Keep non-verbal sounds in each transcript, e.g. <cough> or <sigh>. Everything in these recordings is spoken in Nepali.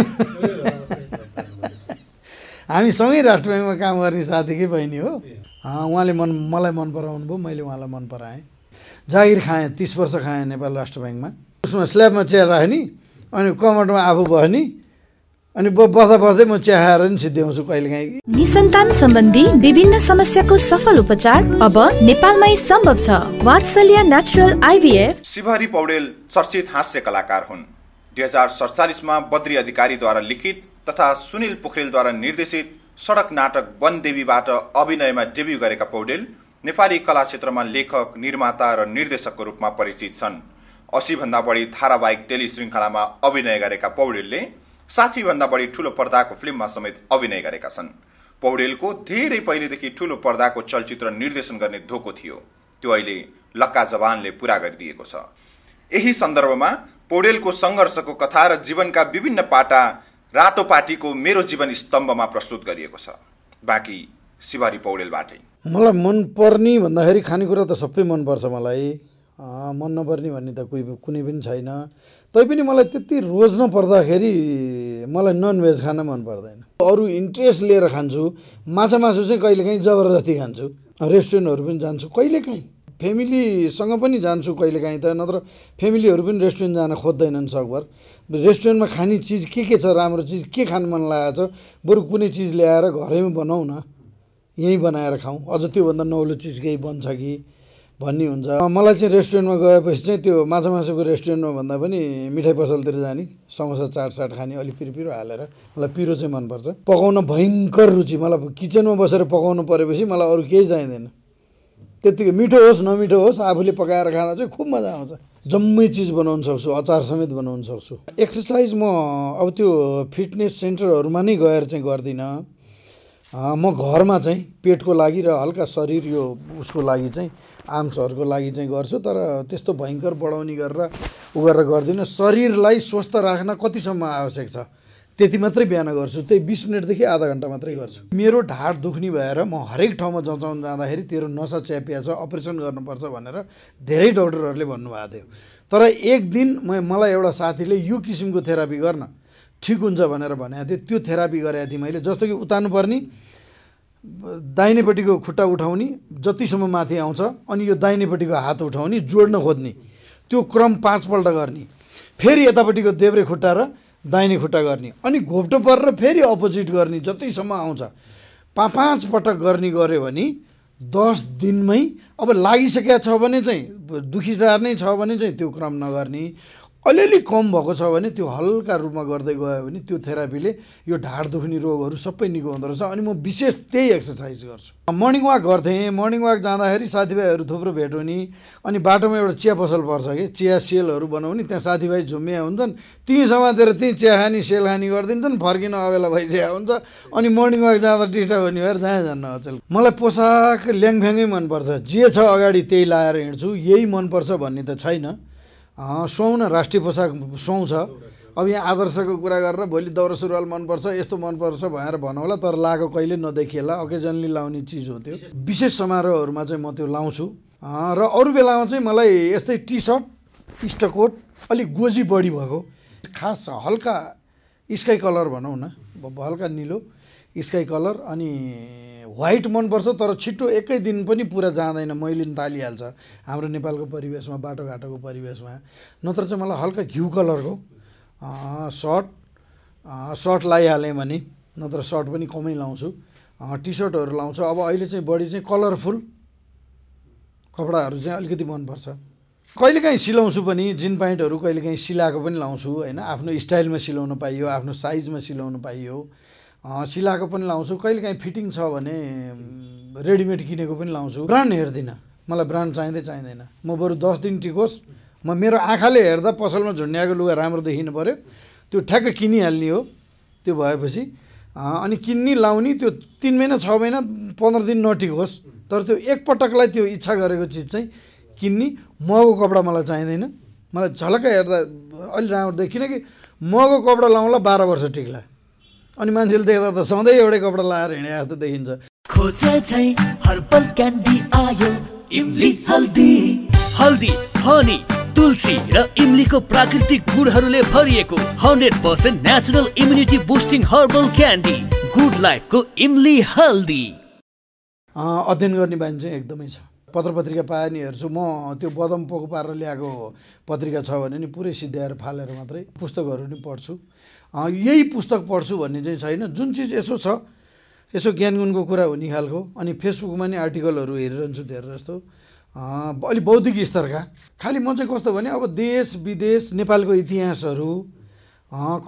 हामी सँगै राष्ट्र ब्याङ्कमा काम गर्ने साथीकै बहिनी हो उहाँले मन मलाई मन पराउनु भयो मैले उहाँलाई मन पराएँ जागिर खाएँ तिस वर्ष खाएँ नेपाल राष्ट्र ब्याङ्कमा उसमा स्ल्याबमा चिया राखेँ नि अनि कमरमा आफू भयो नि अनि बस्दा बस्दै म चिया खाएर नि सिद्ध्याउँछु कहिलेकाहीँ निसन्तान सम्बन्धी विभिन्न समस्याको सफल उपचार अब नेपालमै सम्भव छ वात्सल्य नेचुरल आइभीएफ शिवहरी पौडेल चर्चित हास्य कलाकार हुन् दुई हजार सडचालिसमा बद्री अधिकारीद्वारा लिखित तथा सुनिल पोखरेलद्वारा निर्देशित सडक नाटक वनदेवीबाट अभिनयमा डेब्यू गरेका पौडेल नेपाली कला क्षेत्रमा लेखक निर्माता र निर्देशकको रूपमा परिचित छन् भन्दा बढी धारावाहिक टेली श्रृङ्खलामा अभिनय गरेका पौडेलले साठीभन्दा बढी ठूलो पर्दाको फिल्ममा समेत अभिनय गरेका छन् पौडेलको धेरै पहिलेदेखि ठूलो पर्दाको चलचित्र निर्देशन गर्ने धोको थियो त्यो अहिले लक्का जवानले पुरा गरिदिएको छ यही सन्दर्भमा पौडेलको सङ्घर्षको कथा र जीवनका विभिन्न पाटा रातो पार्टीको मेरो जीवन स्तम्भमा प्रस्तुत गरिएको छ बाँकी शिवारी पौडेलबाटै मलाई मनपर्ने भन्दाखेरि खानेकुरा त सबै मनपर्छ मलाई मन नपर्ने भन्ने त कोही कुनै पनि छैन तैपनि मलाई त्यति रोज्न पर्दाखेरि मलाई ननभेज खान मन पर्दैन अरू इन्ट्रेस्ट लिएर खान्छु माछा मासु चाहिँ कहिलेकाहीँ जबरजस्ती खान्छु रेस्टुरेन्टहरू पनि जान्छु कहिलेकाहीँ फेमिलीसँग पनि जान्छु कहिलेकाहीँ त नत्र फेमिलीहरू पनि रेस्टुरेन्ट जान खोज्दैनन् सकभर रेस्टुरेन्टमा खाने चिज के के छ राम्रो चिज के खान मन लागेको छ बरु कुनै चिज ल्याएर घरैमा बनाऊ न यहीँ बनाएर खाउँ अझ त्योभन्दा नौलो चिज केही बन्छ कि भन्ने हुन्छ मलाई चाहिँ रेस्टुरेन्टमा गएपछि चाहिँ त्यो माछा मासुको रेस्टुरेन्टमा भन्दा पनि मिठाई पसलतिर जाने समोसा चाटसाट खाने अलिक पिरो पिरो हालेर मलाई पिरो चाहिँ मनपर्छ पकाउन भयङ्कर रुचि मलाई किचनमा बसेर पकाउनु परेपछि मलाई अरू केही चाहिँदैन त्यत्तिकै मिठो होस् नमिठो होस् आफूले पकाएर खाँदा चाहिँ खुब मजा आउँछ जम्मै चिज बनाउन सक्छु अचार समेत बनाउन सक्छु एक्सर्साइज म अब त्यो फिटनेस सेन्टरहरूमा नै गएर चाहिँ गर्दिनँ म घरमा चाहिँ पेटको लागि र हल्का शरीर यो उसको लागि चाहिँ आर्म्सहरूको लागि चाहिँ गर्छु तर त्यस्तो भयङ्कर बढाउने गरेर उ गरेर गर्दिनँ शरीरलाई स्वस्थ राख्न कतिसम्म आवश्यक छ त्यति मात्रै बिहान गर्छु त्यही बिस मिनटदेखि आधा घन्टा मात्रै गर्छु मेरो ढाड दुख्ने भएर म हरेक ठाउँमा जचाउन जाँदाखेरि तेरो नसा च्यापिया छ अपरेसन गर्नुपर्छ भनेर धेरै डक्टरहरूले भन्नुभएको थियो तर एक दिन म मलाई एउटा साथीले यो किसिमको थेरापी गर्न ठिक हुन्छ भनेर भनेको थिएँ त्यो थेरापी गरेको थिएँ मैले जस्तो कि उतार्नुपर्ने दाहिनेपट्टिको खुट्टा उठाउने जतिसम्म माथि आउँछ अनि यो दाहिनेपट्टिको हात उठाउने जोड्न खोज्ने त्यो क्रम पाँचपल्ट गर्ने फेरि यतापट्टिको देब्रे खुट्टा र दाहिने खुट्टा गर्ने अनि घोप्टो परेर फेरि अपोजिट गर्ने जतिसम्म आउँछ पा पाँच पटक गर्ने गऱ्यो भने दस दिनमै अब लागिसकेका छ भने चाहिँ दुखिदार नै छ भने चाहिँ त्यो क्रम नगर्ने अलिअलि कम भएको छ भने त्यो हल्का रूपमा गर्दै गयो भने त्यो थेरापीले यो ढाड दुख्ने रोगहरू सबै निको हुँदो रहेछ अनि म विशेष त्यही एक्सर्साइज गर्छु मर्निङ वाक गर्थेँ मर्निङ वाक जाँदाखेरि साथीभाइहरू थुप्रो भेट अनि बाटोमा एउटा चिया पसल पर्छ कि चिया सेलहरू बनाउने त्यहाँ साथीभाइ झुम्या हुन्छन् त्यहीँ समातेर त्यहीँ चिया खाने सेल खाने गरिदिन्छन् फर्किन अबेला भइसकेको हुन्छ अनि मर्निङ वाक जाँदा डिस्टर्ब हुने भएर जहाँ जान्न अचेल मलाई पोसाक ल्याङफ्याङै मनपर्छ जे छ अगाडि त्यही लाएर हिँड्छु यही मनपर्छ भन्ने त छैन न राष्ट्रिय पोसाक सुहाउँछ अब यहाँ आदर्शको कुरा गरेर भोलि दौरा सुरुवाल मनपर्छ यस्तो मनपर्छ भनेर भनौँला तर लाएको कहिले नदेखिएला अकेजनली लाउने चिज हो त्यो विशेष समारोहहरूमा चाहिँ म त्यो लाउँछु र अरू बेलामा चाहिँ मलाई यस्तै टी सर्ट इष्टकोट अलिक गोजी बढी भएको खास हल्का स्काई कलर भनौँ न हल्का निलो स्काई कलर अनि व्हाइट मनपर्छ तर छिटो एकै दिन पनि पुरा जाँदैन मैलिन तालिहाल्छ हाम्रो नेपालको परिवेशमा बाटोघाटोको परिवेशमा नत्र चाहिँ मलाई हल्का घिउ कलरको सर्ट सर्ट लगाइहालेँ भने नत्र सर्ट पनि कमै लाउँछु टी सर्टहरू लाउँछु अब अहिले चाहिँ बढी चाहिँ कलरफुल कपडाहरू चाहिँ अलिकति मनपर्छ कहिलेकाहीँ सिलाउँछु पनि जिन प्यान्टहरू कहिलेकाहीँ सिलाएको पनि लाउँछु होइन आफ्नो स्टाइलमा सिलाउनु पाइयो आफ्नो साइजमा सिलाउनु पाइयो सिलाएको पनि लाउँछु कहिले काहीँ फिटिङ छ भने रेडिमेड किनेको पनि लाउँछु ब्रान्ड हेर्दिनँ मलाई ब्रान्ड चाहिँदै चाहिँदैन म बरु दस दिन टिकोस् म मेरो आँखाले हेर्दा पसलमा झुन्ड्याएको लुगा राम्रो देखिनु पऱ्यो त्यो ठ्याक्क किनिहाल्ने हो त्यो भएपछि अनि किन्ने लाउने त्यो तिन महिना छ महिना पन्ध्र दिन नटिकोस् तर त्यो एकपटकलाई त्यो इच्छा गरेको चिज चाहिँ किन्ने महँगो कपडा मलाई चाहिँदैन मलाई झलक्क हेर्दा अलि राम्रो देखिनँ कि महँगो कपडा लाउँला बाह्र वर्ष टिक्ला अनि मान्छेले देख्दा त सधैँ एउटै कपडा लाएर हिँडे जस्तो देखिन्छ क्यान्डी इमली हल्दी हल्दी हनी तुलसी र इमलीको प्राकृतिक गुडहरूले भरिएको hundred percent natural immunity boosting herbal candy good लाइफको इमली हल्दी अध्ययन गर्ने बानी चाहिँ एकदमै छ पत्र पत्रिका पाए नि हेर्छु म त्यो बदम पोको पारेर ल्याएको पत्रिका छ भने नि पुरै सिद्ध्याएर फालेर मात्रै पुस्तकहरू नि पढ्छु यही पुस्तक पढ्छु भन्ने चाहिँ छैन जुन चिज यसो छ यसो ज्ञान गुणको कुरा हुने खालको अनि फेसबुकमा नि आर्टिकलहरू हेरिरहन्छु धेरै जस्तो अलि बौद्धिक स्तरका खालि म चाहिँ कस्तो भने अब देश विदेश नेपालको इतिहासहरू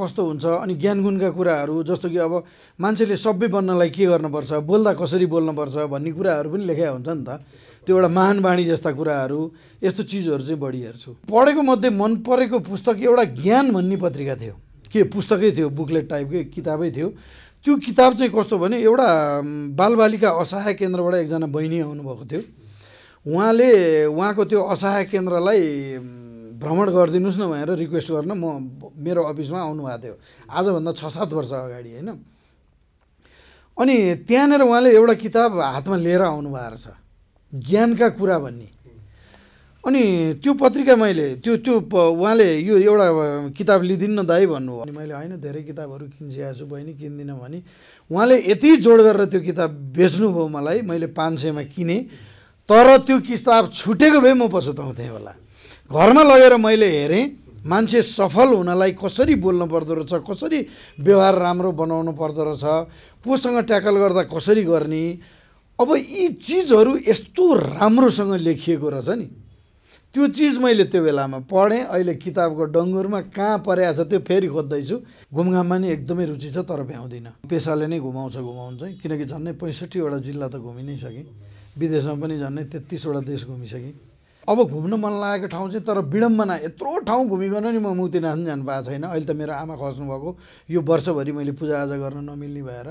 कस्तो हुन्छ अनि ज्ञान गुणका कुराहरू जस्तो कि अब मान्छेले सभ्य बन्नलाई के गर्नुपर्छ बोल्दा कसरी बोल्नुपर्छ भन्ने कुराहरू पनि लेखा हुन्छ नि त त्यो एउटा महान बाणी जस्ता कुराहरू यस्तो चिजहरू चाहिँ बढी हेर्छु पढेको मध्ये मन परेको पुस्तक एउटा ज्ञान भन्ने पत्रिका थियो के पुस्तकै थियो बुकलेट टाइपकै किताबै थियो त्यो किताब चाहिँ कस्तो भने एउटा बालबालिका असहाय केन्द्रबाट एकजना बहिनी आउनुभएको थियो उहाँले उहाँको त्यो असहाय केन्द्रलाई भ्रमण गरिदिनुहोस् न भनेर रिक्वेस्ट गर्न म मेरो अफिसमा आउनुभएको थियो आजभन्दा छ सात वर्ष अगाडि होइन अनि त्यहाँनिर उहाँले एउटा किताब हातमा लिएर आउनुभएको रहेछ ज्ञानका कुरा भन्ने अनि त्यो पत्रिका मैले त्यो त्यो उहाँले यो एउटा किताब न दाइ भन्नुभयो अनि मैले होइन धेरै किताबहरू किनिसकेको छु बहिनी किन्दिनँ भने उहाँले यति जोड गरेर त्यो किताब बेच्नुभयो मलाई मैले पाँच सयमा किनेँ तर त्यो किताब छुटेको भए म पछुताउँथेँ होला घरमा लगेर मैले हेरेँ मान्छे सफल हुनलाई कसरी बोल्नु पर्दो रहेछ कसरी व्यवहार राम्रो बनाउनु पर्दो रहेछ कोसँग ट्याकल गर्दा कसरी गर्ने अब यी चिजहरू यस्तो राम्रोसँग लेखिएको रहेछ नि त्यो चिज मैले त्यो बेलामा पढेँ अहिले किताबको डङ्गुरमा कहाँ परेको छ त्यो फेरि खोज्दैछु घुमघाममा नि एकदमै रुचि छ तर भ्याउँदिनँ पेसाले नै घुमाउँछ घुमाउँछ किनकि झन्डै पैँसठीवटा जिल्ला त घुमि नै सकेँ विदेशमा पनि झन्डै तेत्तिसवटा देश घुमिसकेँ अब घुम्न मन लागेको ठाउँ चाहिँ तर विडम्बना यत्रो ठाउँ घुमिकन नि म मुक्तिनाथ जानु पाएको छैन अहिले त मेरो आमा खस्नुभएको यो वर्षभरि मैले पूजाआजा गर्न नमिल्ने भएर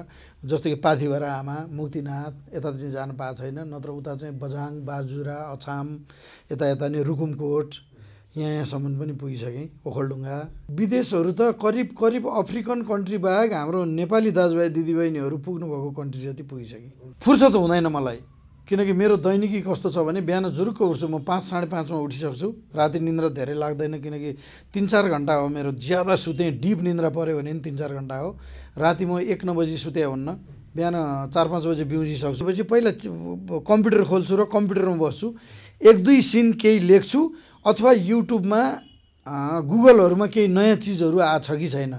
जस्तो कि पाथिभरा आमा मुक्तिनाथ यता चाहिँ जानु पाएको छैन नत्र उता चाहिँ बझाङ बाजुरा अछाम यता यता नै रुकुमकोट यहाँ यहाँसम्म पनि पुगिसकेँ ओखलढुङ्गा विदेशहरू त करिब करिब अफ्रिकन कन्ट्री बाहेक हाम्रो नेपाली दाजुभाइ दिदीबहिनीहरू पुग्नुभएको कन्ट्री जति पुगिसकेँ फुर्सद हुँदैन मलाई किनकि मेरो दैनिकी कस्तो छ भने बिहान जुरुक्क उठ्छु म पाँच साढे पाँचमा उठिसक्छु राति निन्द्रा धेरै लाग्दैन किनकि तिन चार घन्टा हो मेरो ज्यादा सुतेँ डिप निन्द्रा पऱ्यो भने पनि तिन चार घन्टा हो राति म एक नौ बजी सुते हुन्न बिहान चार पाँच बजी बिउजिसक्छु पछि पहिला कम्प्युटर खोल्छु र कम्प्युटरमा बस्छु एक दुई सिन केही लेख्छु अथवा युट्युबमा गुगलहरूमा केही नयाँ चिजहरू छ कि छैन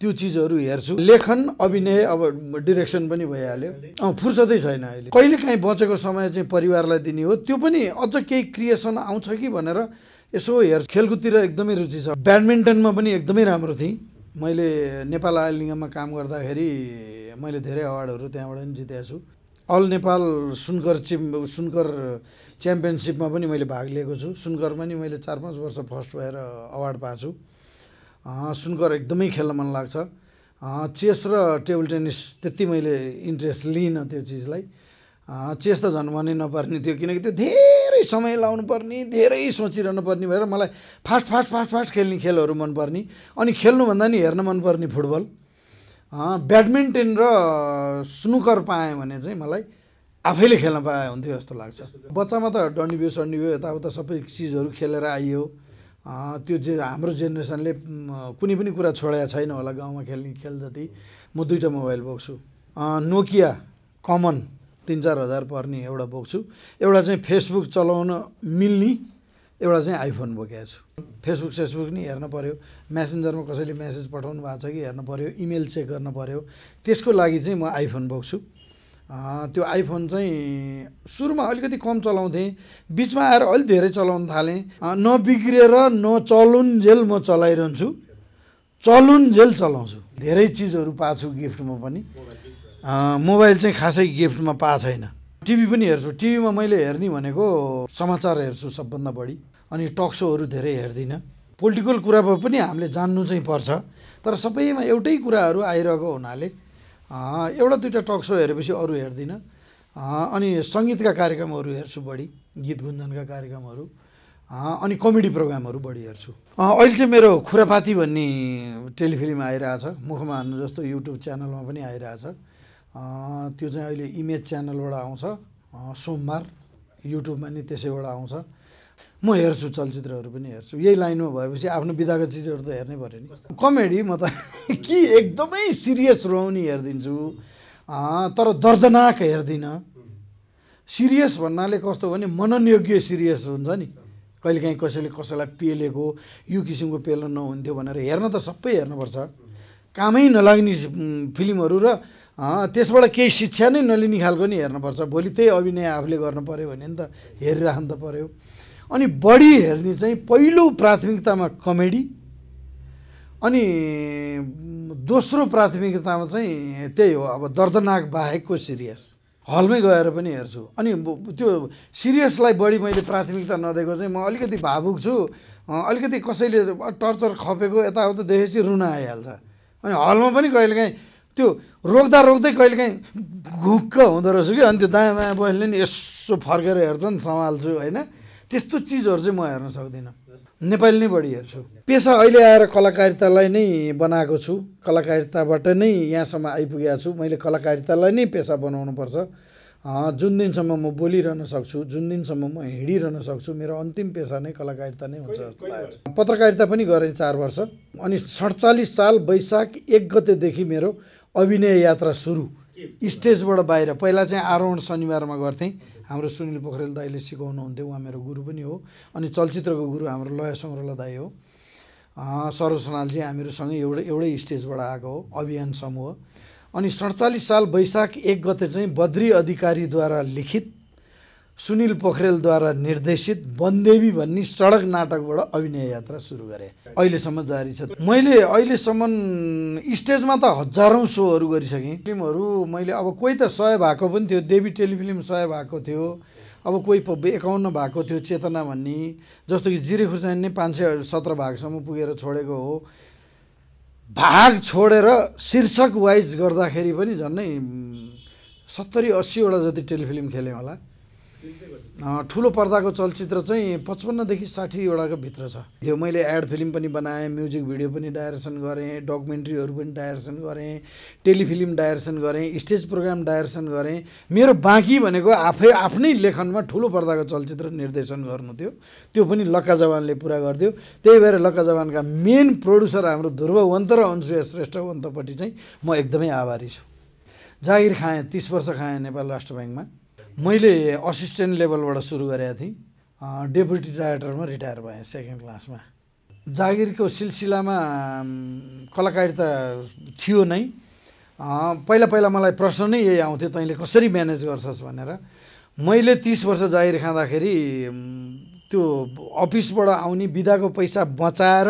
त्यो चिजहरू हेर्छु लेखन अभिनय अब डिरेक्सन पनि भइहाल्यो अँ फुर्सदै छैन अहिले कहिले काहीँ बचेको समय चाहिँ परिवारलाई दिने हो त्यो पनि अझ केही क्रिएसन आउँछ कि भनेर यसो हेर खेलकुदतिर एकदमै रुचि छ ब्याडमिन्टनमा पनि एकदमै राम्रो थिएँ मैले नेपाल आयलिङ्गमा काम गर्दाखेरि मैले धेरै अवार्डहरू त्यहाँबाट पनि जितेको छु अल नेपाल सुनकर चिम सुनकर च्याम्पियनसिपमा पनि मैले भाग लिएको छु सुनकरमा पनि मैले चार पाँच वर्ष फर्स्ट भएर अवार्ड पाएको छु सुनकर एकदमै खेल्न मन लाग्छ चेस र टेबल टेनिस त्यति मैले इन्ट्रेस्ट लिइनँ त्यो चिजलाई चेस त झन् भने नपर्ने थियो किनकि त्यो धेरै समय लाउनु पर्ने धेरै सोचिरहनु पर्ने भएर मलाई फास्ट फास्ट फास्ट फास्ट खेल्ने खेलहरू मनपर्ने अनि खेल्नुभन्दा नि हेर्न मनपर्ने फुटबल ब्याडमिन्टन र स्नुकर पाएँ भने चाहिँ मलाई आफैले खेल्न पाए हुन्थ्यो जस्तो लाग्छ बच्चामा त डन्डीबियो सन्डीबियो यताउता सबै चिजहरू खेलेर आइयो त्यो जे हाम्रो जेनेरेसनले कुनै पनि कुरा छोडेको छैन होला गाउँमा खेल्ने खेल जति म दुईवटा मोबाइल बोक्छु नोकिया कमन तिन चार हजार पर्ने एउटा बोक्छु एउटा चाहिँ फेसबुक चलाउन मिल्ने एउटा चाहिँ आइफोन बोकेको छु फेसबुक सेसबुक नि हेर्न पऱ्यो म्यासेन्जरमा कसैले म्यासेज पठाउनु भएको छ कि हेर्नु पऱ्यो इमेल चेक गर्नु पऱ्यो त्यसको लागि चाहिँ म आइफोन बोक्छु त्यो आइफोन चाहिँ सुरुमा अलिकति कम चलाउँथेँ बिचमा आएर अलिक धेरै चलाउन थालेँ नबिग्रेर जेल म चलाइरहन्छु चलुन् जेल चलाउँछु धेरै चिजहरू पाएको छु गिफ्टमा पनि मोबाइल चाहिँ खासै गिफ्टमा पाएको छैन टिभी पनि हेर्छु टिभीमा मैले हेर्ने भनेको समाचार हेर्छु सबभन्दा बढी अनि टक सोहरू धेरै हेर्दिनँ पोलिटिकल कुरामा पनि हामीले जान्नु चाहिँ पर्छ तर सबैमा एउटै कुराहरू आइरहेको हुनाले एउटा दुइटा टक सो हेरेपछि अरू हेर्दिनँ अनि सङ्गीतका कार्यक्रमहरू हेर्छु बढी गीत गुन्जनका कार्यक्रमहरू अनि कमेडी प्रोग्रामहरू बढी हेर्छु अहिले चाहिँ मेरो खुरापाती भन्ने टेलिफिल्म आइरहेछ मुखमा हान्नु जस्तो युट्युब च्यानलमा पनि आइरहेछ त्यो चाहिँ अहिले इमेज च्यानलबाट आउँछ सोमबार युट्युबमा नि त्यसैबाट आउँछ म हेर्छु चलचित्रहरू पनि हेर्छु यही लाइनमा भएपछि आफ्नो बिदाको चिजहरू त हेर्नै पऱ्यो नि कमेडी म त <laughs> कि एकदमै सिरियस रहने हेरिदिन्छु तर दर्दनाक हेर्दिनँ सिरियस भन्नाले कस्तो भने मननयोग्य सिरियस हुन्छ नि कहिलेकाहीँ कसैले कसैलाई पेलेको यो किसिमको पेल्न नहुन्थ्यो भनेर हेर्न त सबै हेर्नुपर्छ कामै नलाग्ने फिल्महरू र त्यसबाट केही शिक्षा नै नलिने खालको नि हेर्नुपर्छ भोलि त्यही अभिनय आफूले गर्नु पऱ्यो भने नि त हेरिराख्नु त पऱ्यो अनि बढी हेर्ने चाहिँ पहिलो प्राथमिकतामा कमेडी अनि दोस्रो प्राथमिकतामा चाहिँ त्यही हो अब दर्दनाक बाहेकको सिरियस हलमै गएर पनि हेर्छु अनि त्यो सिरियसलाई बढी मैले प्राथमिकता नदिएको चाहिँ म अलिकति भावुक छु अलिकति कसैले टर्चर खपेको यताउता देखेपछि रुन आइहाल्छ अनि हलमा पनि कहिलेकाहीँ त्यो रोक्दा रोक्दै कहिलेकाहीँ घुक्क हुँदो रहेछ कि अनि त्यो दायाँ बायाँ बहिनीले नि यसो फर्केर हेर्छ नि सम्हाल्छु होइन त्यस्तो चिजहरू चाहिँ म हेर्न सक्दिनँ नेपाली नै बढी हेर्छु पेसा अहिले आएर कलाकारितालाई नै बनाएको छु कलाकारिताबाट नै यहाँसम्म आइपुगेको छु मैले कलाकारितालाई नै पेसा बनाउनुपर्छ जुन दिनसम्म म बोलिरहन सक्छु जुन दिनसम्म म हिँडिरहन सक्छु मेरो अन्तिम पेसा नै कलाकारिता नै हुन्छ जस्तो लाग्छ पत्रकारिता पनि गरेँ चार वर्ष अनि सडचालिस साल वैशाख एक गतेदेखि मेरो अभिनय यात्रा सुरु स्टेजबाट बाहिर पहिला चाहिँ आरोहण शनिबारमा गर्थेँ हाम्रो सुनिल पोखरेल दाईले सिकाउनुहुन्थ्यो उहाँ मेरो गुरु पनि हो अनि चलचित्रको गुरु हाम्रो लय सङ्ग्रह दाई हो सरोज सोनालजी हामीहरूसँग एउटै एउटै स्टेजबाट आएको हो अभियान समूह अनि सडचालिस साल वैशाख एक गते चाहिँ बद्री अधिकारीद्वारा लिखित सुनिल पोखरेलद्वारा निर्देशित वनदेवी भन्ने सडक नाटकबाट अभिनय यात्रा सुरु गरेँ अहिलेसम्म जारी छ मैले अहिलेसम्म स्टेजमा त हजारौँ सोहरू गरिसकेँ फिल्महरू मैले अब कोही त सय भएको पनि थियो देवी टेलिफिल्म सय भएको थियो अब कोही एकाउन्न भएको थियो चेतना भन्ने जस्तो कि जिरे खुर्सानी नै पाँच सय सत्र भागसम्म पुगेर छोडेको हो भाग छोडेर शीर्षक वाइज गर्दाखेरि पनि झन्नै सत्तरी अस्सीवटा जति टेलिफिल्म खेलेँ होला ठुलो पर्दाको चलचित्र चाहिँ पचपन्नदेखि साठीवटाको भित्र छ त्यो मैले एड फिल्म पनि बनाएँ म्युजिक भिडियो पनि डाइरेक्सन गरेँ डकुमेन्ट्रीहरू पनि डाइरेक्सन गरेँ टेलिफिल्म डाइरेक्सन गरेँ स्टेज प्रोग्राम डाइरेक्सन गरेँ मेरो बाँकी भनेको आफै आफ्नै लेखनमा ठुलो पर्दाको चलचित्र निर्देशन गर्नु थियो त्यो पनि लक्का जवानले पुरा गरिदियो त्यही भएर लक्का जवानका मेन प्रड्युसर हाम्रो ध्रुववन्त र श्रेष्ठ श्रेष्ठवन्तपट्टि चाहिँ म एकदमै आभारी छु जागिर खाएँ तिस वर्ष खाएँ नेपाल राष्ट्र ब्याङ्कमा मैले असिस्टेन्ट लेभलबाट सुरु गरेको थिएँ डेपुटी डाइरेक्टरमा रिटायर भएँ सेकेन्ड क्लासमा जागिरको सिलसिलामा कलाकारिता थियो नै पहिला पहिला मलाई प्रश्न नै यही आउँथ्यो तैँले कसरी म्यानेज गर्छस् भनेर मैले तिस वर्ष जागिर खाँदाखेरि त्यो अफिसबाट आउने बिदाको पैसा बचाएर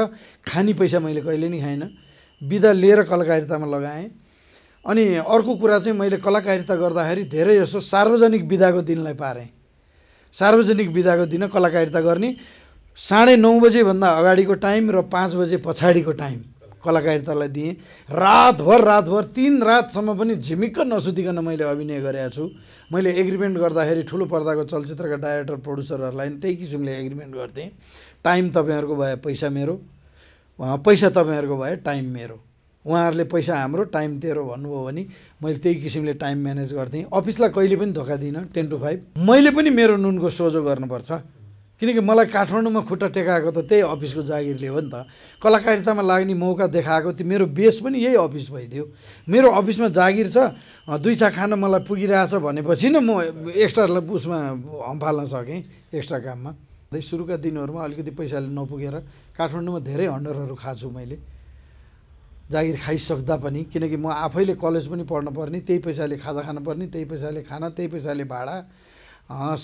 खाने पैसा मैले कहिले नि खाइनँ बिदा लिएर कलाकारितामा लगाएँ अनि अर्को कुरा चाहिँ मैले कलाकारिता गर्दाखेरि धेरै जसो सार्वजनिक विदाको दिनलाई पारेँ सार्वजनिक विदाको दिन कलाकारिता गर्ने साढे नौ बजेभन्दा अगाडिको टाइम र पाँच बजे पछाडिको टाइम कलाकारितालाई दिएँ रातभर रातभर तिन रातसम्म पनि झिमिक्क नसुतिकन मैले अभिनय गरेका छु मैले एग्रिमेन्ट गर्दाखेरि ठुलो पर्दाको चलचित्रका डाइरेक्टर प्रड्युसरहरूलाई पनि त्यही किसिमले एग्रिमेन्ट गर्थेँ टाइम तपाईँहरूको भए पैसा मेरो पैसा तपाईँहरूको भए टाइम मेरो उहाँहरूले पैसा हाम्रो टाइम तेरो भन्नुभयो भने मैले त्यही किसिमले टाइम म्यानेज गर्थेँ अफिसलाई कहिले पनि धोका दिइनँ टेन टु फाइभ मैले पनि मेरो नुनको सोझो गर्नुपर्छ किनकि मलाई काठमाडौँमा खुट्टा टेकाएको त त्यही अफिसको जागिरले हो नि त कलाकारितामा लाग्ने मौका देखाएको त्यो मेरो बेस पनि यही अफिस भइदियो मेरो अफिसमा जागिर छ दुई छा खान मलाई पुगिरहेछ भनेपछि नै म एक्स्ट्रा उसमा हम्फाल्न सकेँ एक्स्ट्रा काममा सुरुका दिनहरूमा अलिकति पैसाले नपुगेर काठमाडौँमा धेरै हन्डरहरू खाएको मैले जागिर खाइसक्दा पनि किनकि म आफैले कलेज पनि पढ्न पर्ने त्यही पैसाले खाजा खानुपर्ने त्यही पैसाले खाना त्यही पैसाले भाडा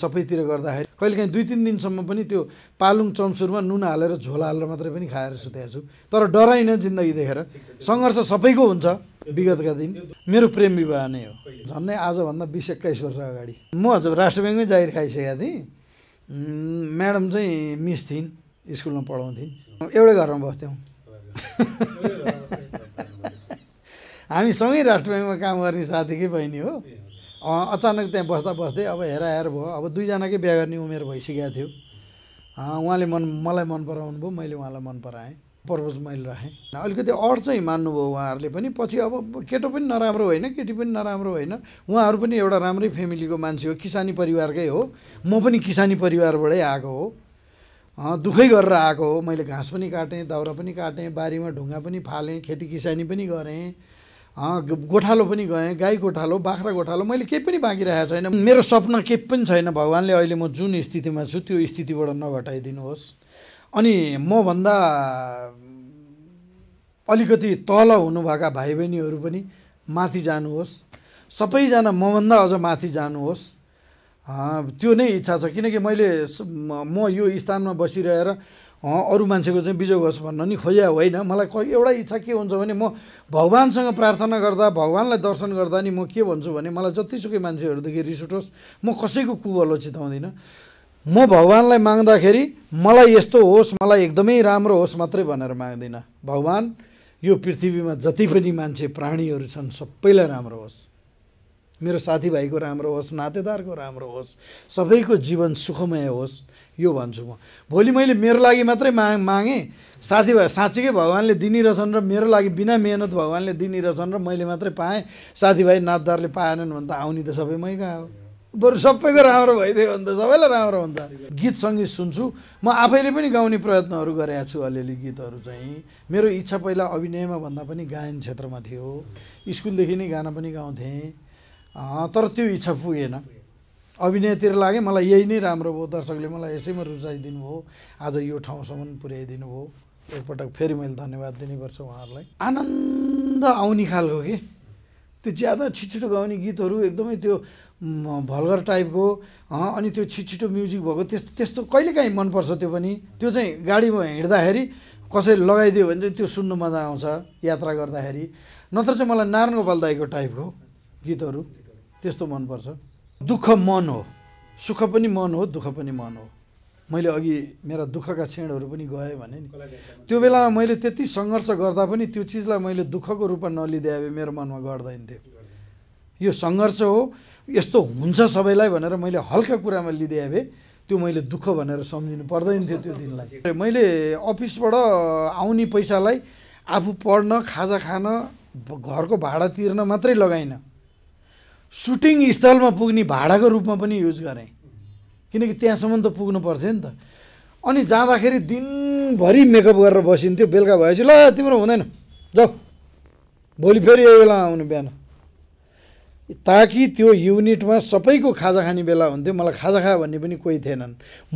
सबैतिर गर्दाखेरि कहिलेकाहीँ दुई तिन दिनसम्म पनि त्यो पालुङ चम्सुरमा नुन हालेर झोला हालेर मात्रै पनि खाएर सुतेको छु तर डराइन जिन्दगी देखेर सङ्घर्ष सबैको हुन्छ विगतका दिन मेरो प्रेम विवाह नै हो झन्नै आजभन्दा बिस एक्काइस वर्ष अगाडि म हजुर राष्ट्र ब्याङ्कमै जागिर खाइसकेका थिएँ म्याडम चाहिँ मिस थिइन् स्कुलमा पढाउँथिन् एउटै घरमा बस्थ्यौँ <laughs> हामी सँगै राष्ट्र ब्याङ्कमा काम गर्ने साथीकै बहिनी हो अचानक त्यहाँ बस्दा बस्दै अब हेराहेर भयो अब दुईजनाकै बिहा गर्ने उमेर भइसकेको थियो उहाँले मन मलाई मन पराउनु भयो मैले उहाँलाई मन पराएँ प्रपोज मैले राखेँ अलिकति अड चाहिँ मान्नुभयो उहाँहरूले पनि पछि अब केटो पनि नराम्रो होइन केटी पनि नराम्रो होइन उहाँहरू पनि एउटा राम्रै फेमिलीको मान्छे हो किसानी परिवारकै हो म पनि किसानी परिवारबाटै आएको हो दुःखै गरेर आएको हो मैले घाँस पनि काटेँ दाउरा पनि काटेँ बारीमा ढुङ्गा पनि फालेँ खेती किसानी पनि गरेँ गोठालो पनि गएँ गाई गोठालो बाख्रा गोठालो मैले केही पनि बाँकी राखेको छैन मेरो सपना केही पनि छैन भगवान्ले अहिले म जुन स्थितिमा छु त्यो स्थितिबाट नघटाइदिनुहोस् अनि मभन्दा अलिकति तल हुनुभएका भाइ बहिनीहरू पनि माथि जानुहोस् सबैजना मभन्दा अझ माथि जानुहोस् त्यो नै इच्छा छ किनकि मैले म यो स्थानमा बसिरहेर अरू मान्छेको चाहिँ विजय होस् भन्न नि खोजे होइन मलाई एउटा इच्छा के हुन्छ भने म भगवान्सँग प्रार्थना गर्दा भगवान्लाई दर्शन गर्दा नि म के भन्छु भने मलाई जतिसुकै मान्छेहरूदेखि रिस उठोस् म कसैको कुवलो चिताउँदिनँ म भगवान्लाई माग्दाखेरि मलाई यस्तो होस् मलाई एकदमै राम्रो होस् मात्रै भनेर माग्दिनँ भगवान् यो पृथ्वीमा जति पनि मान्छे प्राणीहरू छन् सबैलाई राम्रो होस् मेरो साथीभाइको राम्रो होस् नातेदारको राम्रो होस् सबैको जीवन सुखमय होस् यो भन्छु म भोलि मैले मेरो लागि मात्रै मा मागेँ साथीभाइ साँच्चीकै भगवान्ले दिने रहेछन् र मेरो लागि बिना मेहनत भगवान्ले दिने रहेछन् र मैले मात्रै पाएँ साथीभाइ नातदारले पाएनन् भने त आउने त सबै मै कहाँ हो बरु सबैको राम्रो भइदियो भने त सबैलाई राम्रो हुन्छ गीत सङ्गीत सुन्छु म आफैले पनि गाउने प्रयत्नहरू गरेका छु अलिअलि गीतहरू चाहिँ मेरो इच्छा पहिला अभिनयमा भन्दा पनि गायन क्षेत्रमा थियो स्कुलदेखि नै गाना पनि गाउँथेँ तर त्यो इच्छा पुगेन अभिनयतिर लागेँ मलाई यही नै राम्रो भयो दर्शकले मलाई यसैमा रुचाइदिनु भयो आज यो ठाउँसम्म पुर्याइदिनु भयो एकपटक फेरि मैले धन्यवाद गर्छु उहाँहरूलाई आनन्द आउने खालको कि त्यो ज्यादा छिटो गाउने गीतहरू एकदमै त्यो भल्गर टाइपको अनि त्यो छिटो म्युजिक भएको त्यस्तो त्यस्तो कहिलेकाहीँ मनपर्छ त्यो पनि त्यो चाहिँ गाडीमा हिँड्दाखेरि कसैले लगाइदियो भने चाहिँ त्यो सुन्नु मजा आउँछ यात्रा गर्दाखेरि नत्र चाहिँ मलाई नारायण गोपाल दाईको टाइपको गीतहरू त्यस्तो मनपर्छ दुःख मन हो सुख पनि मन हो दुःख पनि मन हो मैले अघि मेरा दुःखका क्षणहरू पनि गएँ भने नि त्यो बेलामा मैले त्यति सङ्घर्ष गर्दा पनि त्यो चिजलाई मैले दुःखको रूपमा नलिँदै अब मेरो मनमा गर्दैन थियो यो सङ्घर्ष हो यस्तो हुन्छ सबैलाई भनेर मैले हल्का कुरामा लिँदै आएँ त्यो मैले दुःख भनेर सम्झिनु पर्दैन थियो त्यो दिनलाई मैले अफिसबाट आउने पैसालाई आफू पढ्न खाजा खान घरको भाडा तिर्न मात्रै लगाइनँ सुटिङ स्थलमा पुग्ने भाडाको रूपमा पनि युज गरेँ किनकि त्यहाँसम्म त पुग्नु पर्थ्यो नि त अनि जाँदाखेरि दिनभरि मेकअप गरेर बसिन्थ्यो बेलुका भएपछि ल तिम्रो हुँदैन जाऊ भोलि फेरि यही बेला आउनु बिहान ताकि त्यो युनिटमा सबैको खाजा खाने बेला हुन्थ्यो मलाई खाजा खा भन्ने पनि कोही थिएनन्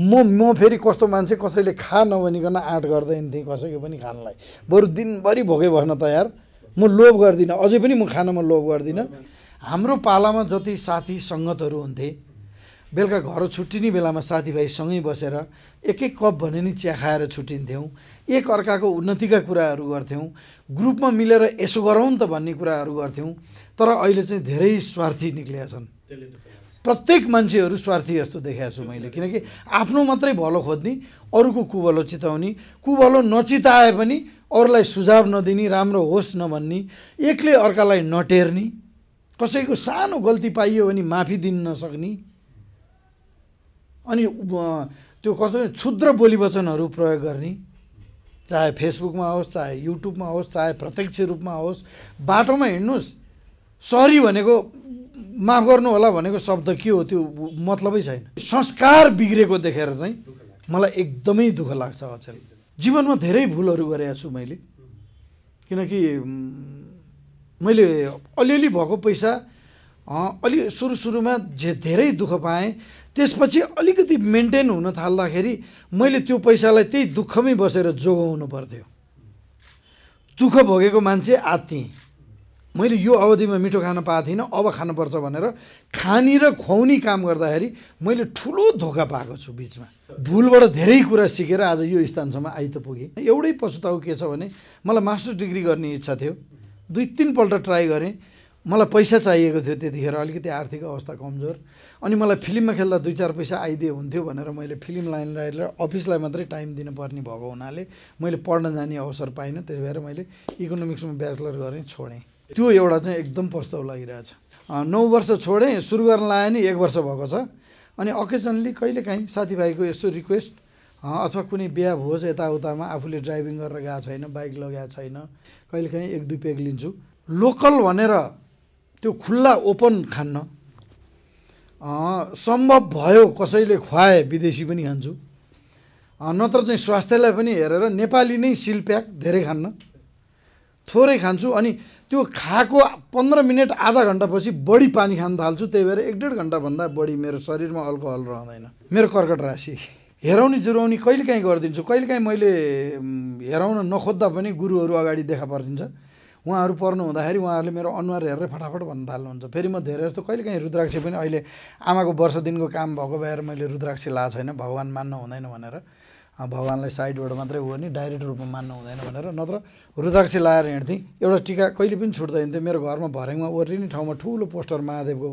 म म फेरि कस्तो मान्छे कसैले खा नभनिकन आँट गर्दैन थिएँ कसैको पनि खानलाई बरु दिनभरि भोकै बस्न तयार म लोभ गर्दिनँ अझै पनि म खानमा लोभ गर्दिनँ हाम्रो पालामा जति साथी सङ्गतहरू हुन्थे बेलुका घर छुट्टिने बेलामा साथीभाइसँगै बसेर एक एक कप भने नि चिया खाएर छुट्टिन्थ्यौँ एक अर्काको उन्नतिका कुराहरू गर्थ्यौँ ग्रुपमा मिलेर यसो गरौँ त भन्ने कुराहरू गर्थ्यौँ तर अहिले चाहिँ धेरै स्वार्थी निक्लिया छन् प्रत्येक मान्छेहरू स्वार्थी जस्तो देखाएको छु मैले किनकि आफ्नो मात्रै भलो खोज्ने अरूको कुभलो चिताउने कुभलो नचिताए पनि अरूलाई सुझाव नदिने राम्रो होस् नभन्ने एकले अर्कालाई नटेर्ने कसैको सानो गल्ती पाइयो भने माफी दिन नसक्ने अनि त्यो कस्तो क्षुद्र बोली वचनहरू प्रयोग गर्ने चाहे फेसबुकमा होस् चाहे युट्युबमा होस् चाहे प्रत्यक्ष रूपमा होस् बाटोमा हिँड्नुहोस् सरी भनेको माफ गर्नु होला भनेको शब्द के हो त्यो मतलबै छैन संस्कार बिग्रेको देखेर चाहिँ मलाई एकदमै दुःख लाग्छ अचेल जीवनमा धेरै भुलहरू गरेको छु मैले किनकि मैले अलिअलि भएको पैसा अलि सुरु सुरुमा जे धेरै दुःख पाएँ त्यसपछि अलिकति मेन्टेन हुन थाल्दाखेरि मैले त्यो पैसालाई त्यही दुःखमै बसेर जोगाउनु पर्थ्यो दुःख भोगेको मान्छे आत्ति मैले यो अवधिमा मिठो खान पाएको थिइनँ अब खानुपर्छ भनेर खानी र खुवाउने काम गर्दाखेरि मैले ठुलो धोका पाएको छु बिचमा भुलबाट धेरै कुरा सिकेर आज यो स्थानसम्म पुगेँ एउटै पशुताउ के छ भने मलाई मास्टर डिग्री गर्ने इच्छा थियो दुई तिनपल्ट ट्राई गरेँ मलाई पैसा चाहिएको थियो त्यतिखेर अलिकति आर्थिक अवस्था कमजोर अनि मलाई फिल्ममा खेल्दा दुई चार पैसा आइदिए हुन्थ्यो भनेर मैले फिल्म लाइन राखेर अफिसलाई मात्रै टाइम दिनुपर्ने भएको हुनाले मैले पढ्न जाने अवसर पाइनँ त्यस भएर मैले इकोनोमिक्समा ब्याचलर गरेँ छोडेँ त्यो एउटा चाहिँ एकदम पस्ताउ लागिरहेछ नौ वर्ष छोडेँ सुरु गर्न लाएँ नि एक वर्ष भएको छ अनि अकेजनली कहिलेकाहीँ साथीभाइको यसो रिक्वेस्ट अथवा कुनै बिहा भोज यताउतामा आफूले ड्राइभिङ गरेर गएको छैन बाइक लगाएको छैन कहिलेकाहीँ एक दुई पेग लिन्छु लोकल भनेर त्यो खुल्ला ओपन खान्न सम्भव भयो कसैले खुवाए विदेशी पनि खान्छु नत्र चाहिँ स्वास्थ्यलाई पनि हेरेर नेपाली नै सिल प्याक धेरै खान्न थोरै खान्छु अनि त्यो खाएको पन्ध्र मिनट आधा घन्टापछि बढी पानी खान थाल्छु त्यही भएर एक डेढ घन्टाभन्दा बढी मेरो शरीरमा अल्कोहल रहँदैन मेरो कर्कट राशि हेराउने जुराउने कहिलेकाहीँ गरिदिन्छु कहिलेकाहीँ मैले हेराउन नखोज्दा पनि गुरुहरू अगाडि देखा परिदिन्छ उहाँहरू पर्नु हुँदाखेरि उहाँहरूले मेरो अनुहार हेरेर फटाफट भन्न थाल्नुहुन्छ फेरि म धेरै जस्तो कहिलेकाहीँ रुद्राक्ष पनि अहिले आमाको वर्षदिनको काम भएको भएर मैले रुद्राक्ष लाएको छैन भगवान् मान्नु हुँदैन भनेर भगवान्लाई साइडबाट मात्रै हो नि डाइरेक्ट रूपमा मान्नु हुँदैन भनेर नत्र रुद्राक्ष लाएर हिँड्थेँ एउटा टिका कहिले पनि छुट्दैन थियो मेरो घरमा भरेङमा ओर्लिने ठाउँमा ठुलो पोस्टर महादेवको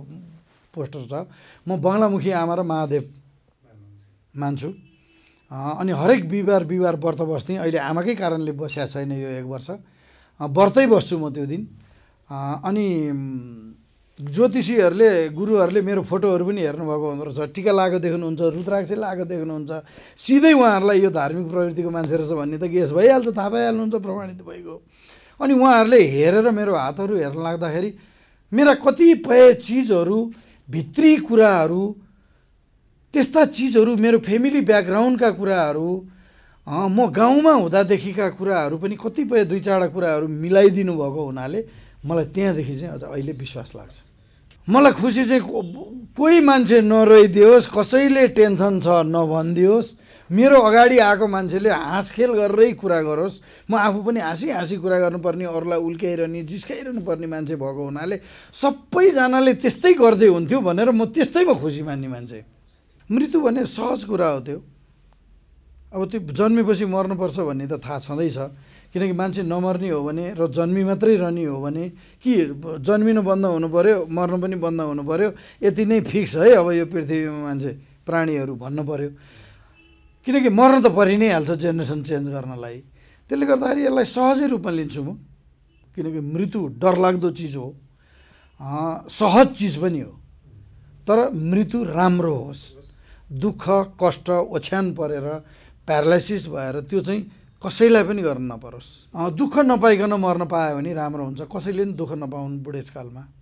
पोस्टर छ म बङ्गलामुखी आमा र महादेव मान्छु अनि हरेक बिहिबार बिहिबार व्रत बस्थेँ अहिले आमाकै कारणले बस्या छैन यो एक वर्ष व्रतै बस्छु म त्यो दिन अनि ज्योतिषीहरूले गुरुहरूले मेरो फोटोहरू पनि हेर्नुभएको हुँदो रहेछ टिका लगाएको देख्नुहुन्छ रुद्राक्ष लगाएको देख्नुहुन्छ सिधै उहाँहरूलाई यो धार्मिक प्रवृत्तिको मान्छे रहेछ भन्ने त गेस भइहाल्छ थाहा पाइहाल्नुहुन्छ प्रमाणित भएको अनि उहाँहरूले हेरेर मेरो हातहरू हेर्न लाग्दाखेरि मेरा कतिपय चिजहरू भित्री कुराहरू त्यस्ता चिजहरू मेरो फेमिली ब्याकग्राउन्डका कुराहरू म गाउँमा हुँदादेखिका कुराहरू पनि कतिपय दुई चारवटा कुराहरू मिलाइदिनु भएको हुनाले मलाई त्यहाँदेखि चाहिँ अझ अहिले विश्वास लाग्छ मलाई खुसी चाहिँ कोही मान्छे नरोइदियोस् कसैले टेन्सन छ नभनिदियोस् मेरो अगाडि आएको मान्छेले हाँसखेल गरेरै कुरा गरोस् म आफू पनि हाँसी हाँसी कुरा गर्नुपर्ने अरूलाई उल्क्याइरहने जिस्काइरहनु पर्ने मान्छे भएको हुनाले सबैजनाले त्यस्तै गर्दै हुन्थ्यो भनेर म त्यस्तैमा खुसी मान्ने मान्छे मृत्यु भन्ने सहज कुरा हो त्यो अब त्यो जन्मेपछि मर्नुपर्छ भन्ने त थाहा छँदैछ किनकि मान्छे नमर्ने हो भने र जन्मी मात्रै रहने हो भने कि जन्मिनु बन्द हुनु पऱ्यो मर्नु पनि बन्द हुनु पऱ्यो यति नै फिक्स है अब यो पृथ्वीमा मान्छे प्राणीहरू भन्नु पऱ्यो किनकि मर्न त परि नै हाल्छ जेनेरेसन चेन्ज गर्नलाई त्यसले गर्दाखेरि यसलाई सहजै रूपमा लिन्छु म किनकि मृत्यु डरलाग्दो चिज हो सहज चिज पनि हो तर मृत्यु राम्रो होस् दुःख कष्ट ओछ्यान परेर प्यारालाइसिस भएर त्यो चाहिँ कसैलाई पनि गर्न नपरोस् दुःख नपाइकन मर्न पायो भने राम्रो हुन्छ कसैले पनि दुःख नपाउनु बुढेसकालमा